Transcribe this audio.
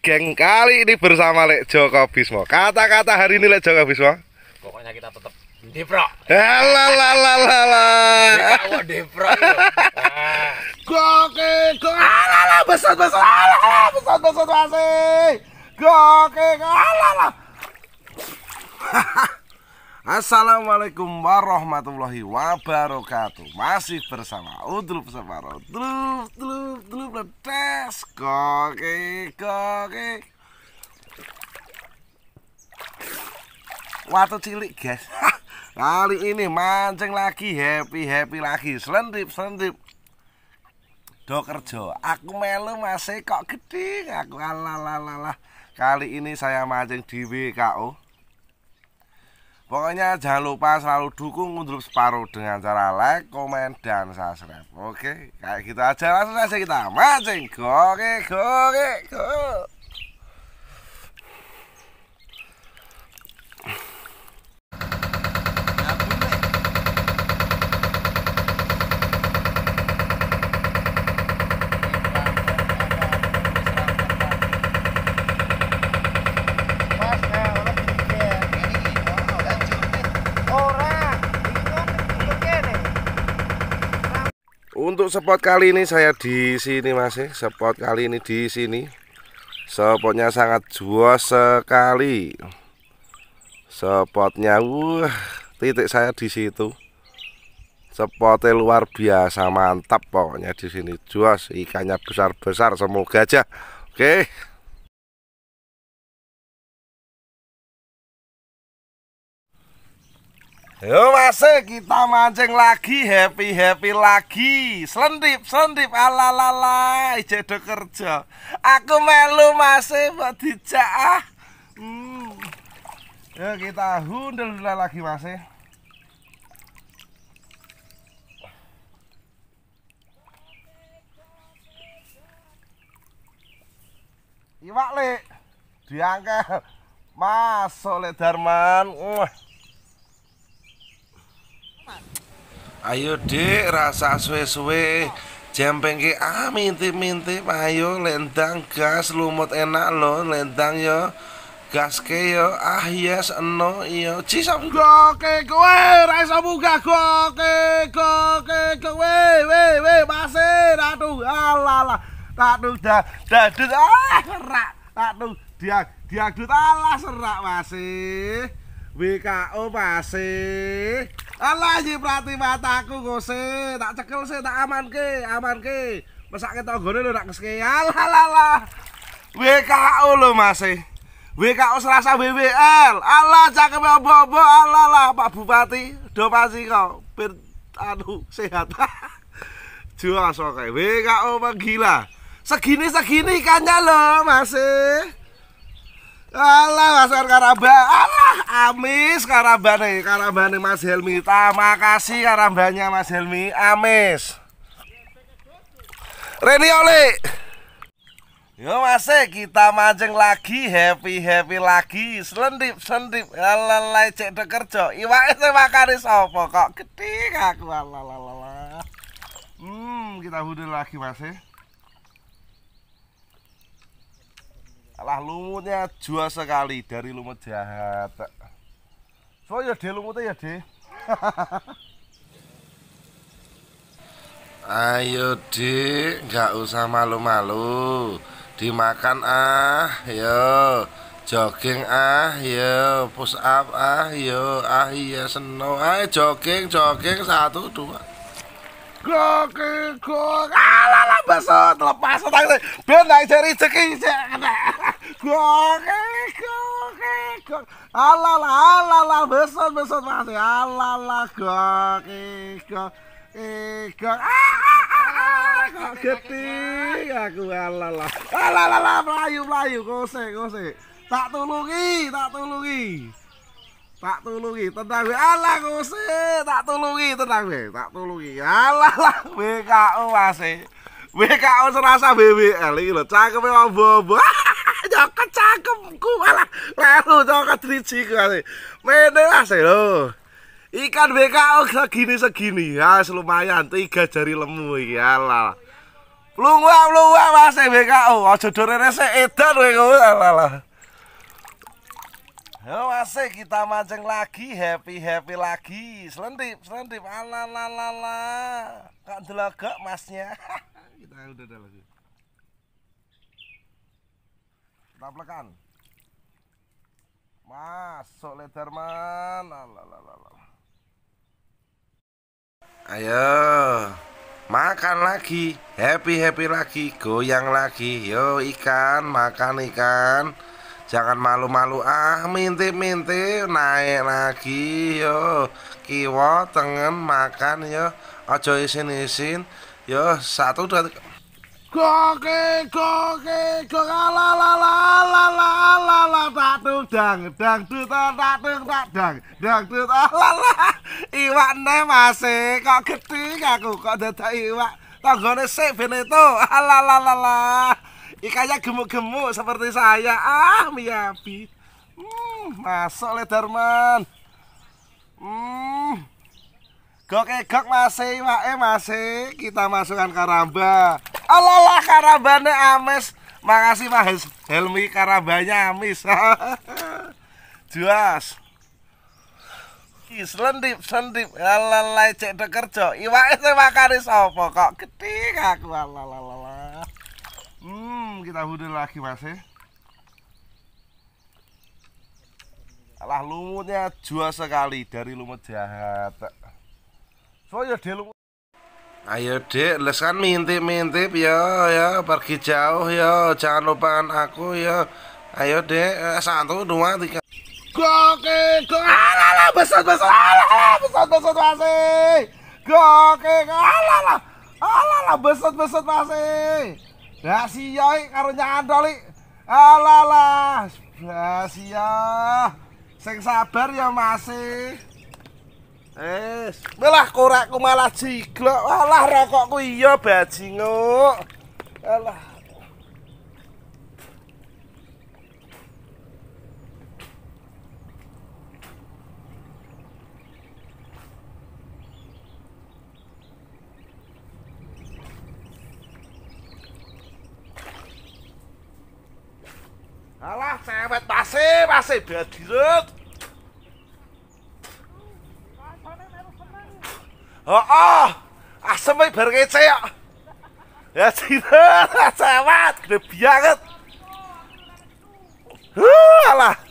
Geng kali ini bersama Lek Joko Bismo. Kata-kata hari ini Lek Joko Bismo. Pokoknya kita tetap Depro. Lalalala. Depro, Depro. Goke, besar besar. Alala, besar besar masih. Goke, alala. Assalamualaikum warahmatullahi wabarakatuh Masih bersama Udrup Separo Drup, drup, drup, ledes Koke, koke Watu cilik guys Kali ini mancing lagi Happy-happy lagi Selendip, selendip do kerja aku melu masih kok gede aku ala, ala, ala. kali ini saya mancing di WKO Pokoknya jangan lupa selalu dukung Undrup Separuh dengan cara like, komen, dan subscribe. Oke, kayak gitu aja langsung aja kita mancing. Oke, oke, oke. Untuk spot kali ini saya di sini masih. Eh. Spot kali ini di sini. Spotnya sangat jua sekali. Spotnya wah, titik saya di situ. Spotnya luar biasa mantap pokoknya di sini juas ikannya besar-besar semoga aja. Oke. Okay. Yo masih kita mancing lagi happy happy lagi selendip selendip ala ala jadi kerja aku melu masih buat dijak ah. hmm. Yo kita hundel lagi masih Iwak le diangkat masuk lek Darman. Uh. Ayo dek rasa suwe-suwe jempeng ke ah mintip-mintip ayo lendang gas lumut enak loh lendang yo gas ke yo ah yes eno yo cisa goke kowe rasa buka goke goke kowe we we base eh, ratu alala ratu da da da ah rak ratu dia dia dut alas rak masih eh. WKO masih eh. Allah sih prati mataku gose, tak cekel sih, tak aman ke, aman ke. kita tanggone lo nak keske. Alah WKO lo masih. WKO Selasa BBL Allah cakep ya, bobo Allah lah Pak Bupati. Do pasti kau per aduh sehat. Jual sokai. WKO menggila. Segini segini ikannya lo masih. Allah masuk Karaba. Allah amis karena karabane Mas Helmi terima kasih karabannya Mas Helmi amis Reni Oli. Yo Mas, e, kita mancing lagi happy happy lagi selendip selendip lalai cek de kerja iwak itu makan sopo kok gede aku lalalala hmm kita bunuh lagi Mas. E. alah lumutnya jua sekali dari lumut jahat Zo, ya deh moet ya deh. Ayo, Dik, nggak usah malu-malu. Dimakan ah, yo. Jogging ah, yo. Push up ah, yo. Ah, iya seno. Ayo jogging, jogging satu dua. Goki, gok. ala lah, besok lepas tangan. Ben naik jari ceki. Goki. kok ala la ala la besot besot mati ala la kok iko iko kok keti aku ala la ala la la melayu melayu kose tak tulungi tak tulungi tak tulungi tenang be ala kose tak tulungi tenang be tak tulungi ala BKU, BKO oh, masih BKO oh, serasa BBL ini lo cakep ya bobo ah! saka cakemku malah lalu saka driji ku mene mas lho ikan BKO segini segini ya ah, lumayan tiga jari lemu iki halal plungwa plungwa masih BKO aja dore resik edan kowe halal Yo masih kita mancing lagi, happy happy lagi. selentip selentip ala alah alah. Kak delaga masnya. kita udah lagi. Taplekan. Masuk Lederman. Ayo. Makan lagi, happy-happy lagi, goyang lagi. Yo ikan, makan ikan. Jangan malu-malu ah, minti minti naik lagi yo. Kiwo tengen makan yo. Ojo isin-isin. Yo satu dua tiga. Goke goke gok ala la la la la la la tak tudang dang dut tak tung tak dang dang dut ala la iwak ne masih kok gedhi aku kok dadak iwak tanggone sik bene to ala la la la ikannya gemuk-gemuk seperti saya ah miyabi hmm, masuk le Darman hmm. gok egok masih wae masih e, e. kita masukkan karamba Allah karabane ames makasih mas Helmi karabanya amis jelas Selendip, selendip, lalai cek kerjo, iwak itu sama karis kok gede aku lalalala. Hmm, kita bunuh lagi mas ya Alah lumutnya jua sekali dari lumut jahat So ya dia lumut Ayo dek, les kan mintip-mintip ya, ya pergi jauh ya, jangan lupakan aku ya. Ayo dek, eh, satu, dua, tiga. Gokil, gokil, ala besar, besar, ala besar, besar, masih. Gokil, ala alalah, besar, besar, masih. Gak siap, karo nyandol, alalah, gak siap. Sing sabar ya masih. Eh, malah korekku malah jiglok, malah rokokku iya bajinguk. Alah. Alah, cewek basi, basi badirut. Oh, oh. asem ae bareng ece kok. Ya sinten cewek gede banget. Huh, alah.